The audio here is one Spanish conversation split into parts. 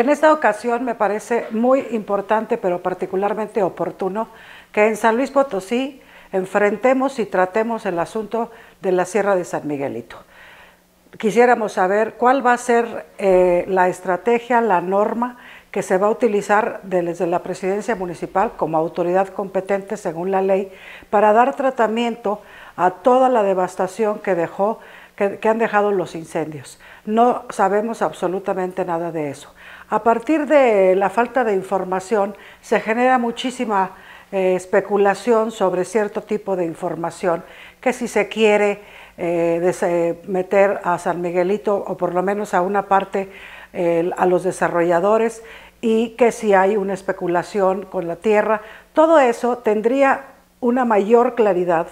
En esta ocasión me parece muy importante, pero particularmente oportuno, que en San Luis Potosí enfrentemos y tratemos el asunto de la Sierra de San Miguelito. Quisiéramos saber cuál va a ser eh, la estrategia, la norma que se va a utilizar desde la presidencia municipal como autoridad competente según la ley para dar tratamiento a toda la devastación que dejó que, han dejado los incendios. No sabemos absolutamente nada de eso. A partir de la falta de información se genera muchísima eh, especulación sobre cierto tipo de información, que si se quiere eh, eh, meter a San Miguelito o por lo menos a una parte a los desarrolladores y que si hay una especulación con la tierra, todo eso tendría una mayor claridad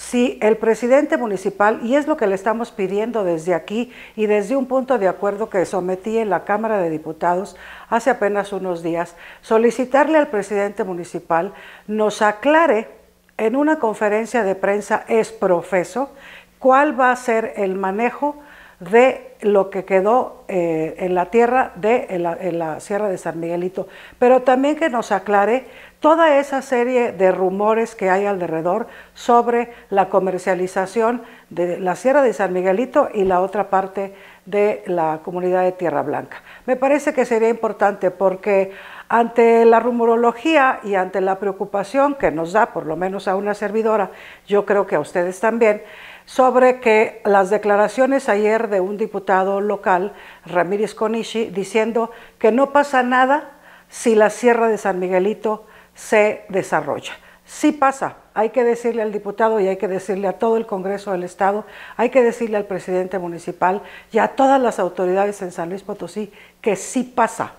si el presidente municipal, y es lo que le estamos pidiendo desde aquí y desde un punto de acuerdo que sometí en la Cámara de Diputados hace apenas unos días, solicitarle al presidente municipal nos aclare en una conferencia de prensa es profeso cuál va a ser el manejo de lo que quedó eh, en la tierra de la, la, Sierra de San Miguelito, pero también que nos aclare toda esa serie de rumores que hay alrededor sobre la comercialización de la Sierra de San Miguelito y la otra parte de la comunidad de Tierra Blanca. Me parece que sería importante porque ante la rumorología y ante la preocupación que nos da, por lo menos a una servidora, yo creo que a ustedes también, sobre que las declaraciones ayer de un diputado local, Ramírez Conishi, diciendo que no pasa nada si la Sierra de San Miguelito se desarrolla. Sí pasa, hay que decirle al diputado y hay que decirle a todo el Congreso del Estado, hay que decirle al presidente municipal y a todas las autoridades en San Luis Potosí que sí pasa.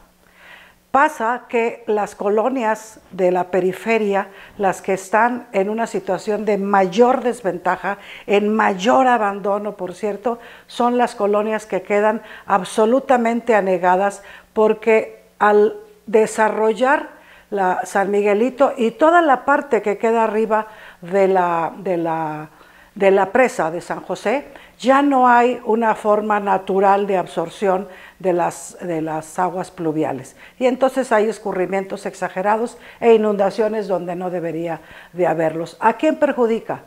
Pasa que las colonias de la periferia, las que están en una situación de mayor desventaja, en mayor abandono, por cierto, son las colonias que quedan absolutamente anegadas porque al desarrollar la San Miguelito y toda la parte que queda arriba de la, de la de la presa de San José, ya no hay una forma natural de absorción de las, de las aguas pluviales. Y entonces hay escurrimientos exagerados e inundaciones donde no debería de haberlos. ¿A quién perjudica?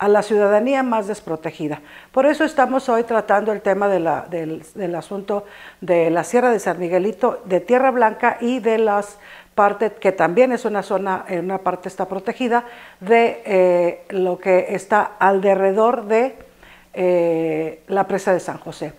a la ciudadanía más desprotegida. Por eso estamos hoy tratando el tema del, asunto de la Sierra de San Miguelito, de Tierra Blanca y de las parte que también es una zona, en una parte está protegida, de eh, lo que está alrededor de eh, la presa de San José.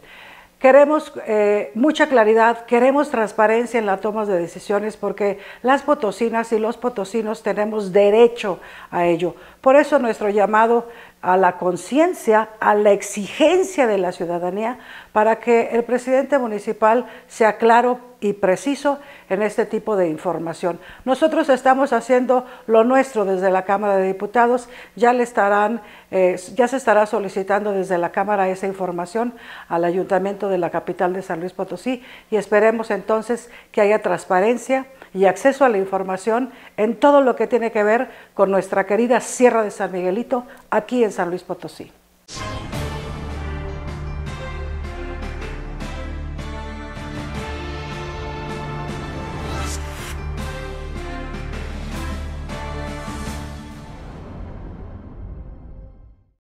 Queremos eh, mucha claridad, queremos transparencia en la toma de decisiones porque las potosinas y los potosinos tenemos derecho a ello. Por eso nuestro llamado a la conciencia, a la exigencia de la ciudadanía para que el presidente municipal sea claro y preciso en este tipo de información. Nosotros estamos haciendo lo nuestro desde la Cámara de Diputados, ya, le estarán, eh, ya se estará solicitando desde la Cámara esa información al Ayuntamiento de la capital de San Luis Potosí y esperemos entonces que haya transparencia, y acceso a la información en todo lo que tiene que ver con nuestra querida Sierra de San Miguelito, aquí en San Luis Potosí.